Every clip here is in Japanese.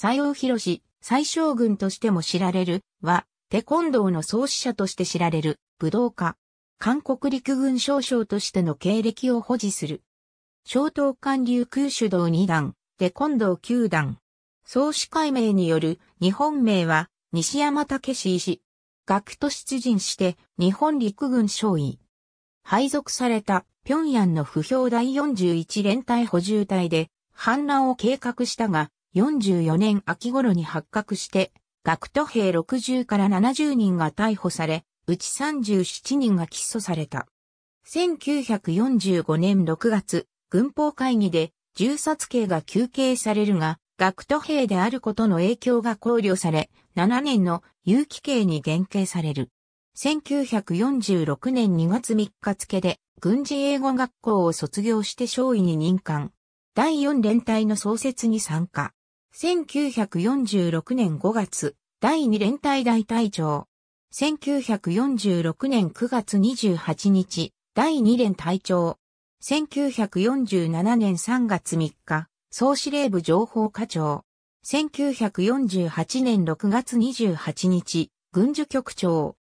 西洋博士、最小軍としても知られる、は、テコンドーの創始者として知られる、武道家。韓国陸軍少将としての経歴を保持する。小東韓流空手道二段、テコンドー九段。創始解明による日本名は西山武史医師。学徒出陣して日本陸軍少尉。配属された平壌の不評第41連隊補充隊で反乱を計画したが、44年秋頃に発覚して、学徒兵60から70人が逮捕され、うち37人が起訴された。1945年6月、軍法会議で銃殺刑が求刑されるが、学徒兵であることの影響が考慮され、7年の有期刑に減刑される。1946年2月3日付で、軍事英語学校を卒業して少尉に任官。第4連隊の創設に参加。1946年5月、第2連隊大隊長。1946年9月28日、第2連隊長。1947年3月3日、総司令部情報課長。1948年6月28日、軍需局長。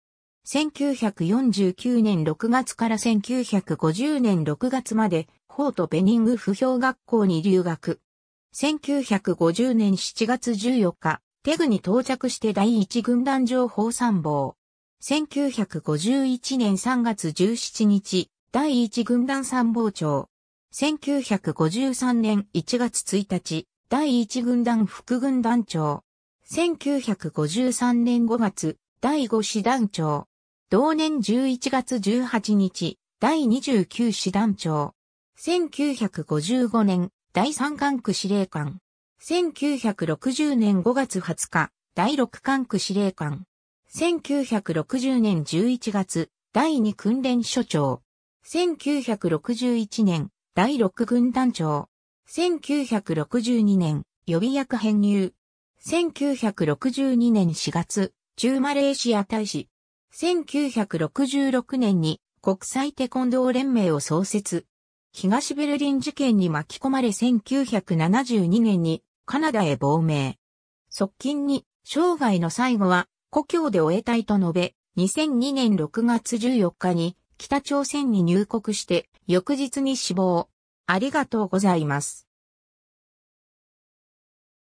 1949年6月から1950年6月まで、法とベニング不評学校に留学。1950年7月14日、テグに到着して第一軍団情報参謀。1951年3月17日、第一軍団参謀長。1953年1月1日、第一軍団副軍団長。1953年5月、第5師団長。同年11月18日、第29師団長。1955年第3管区司令官。1960年5月20日、第6管区司令官。1960年11月、第2訓練所長。1961年、第6軍団長。1962年、予備役編入。1962年4月、中マレーシア大使。1966年に国際テコンドー連盟を創設。東ベルリン事件に巻き込まれ1972年にカナダへ亡命。側近に生涯の最後は故郷で終えたいと述べ、2002年6月14日に北朝鮮に入国して翌日に死亡。ありがとうございます。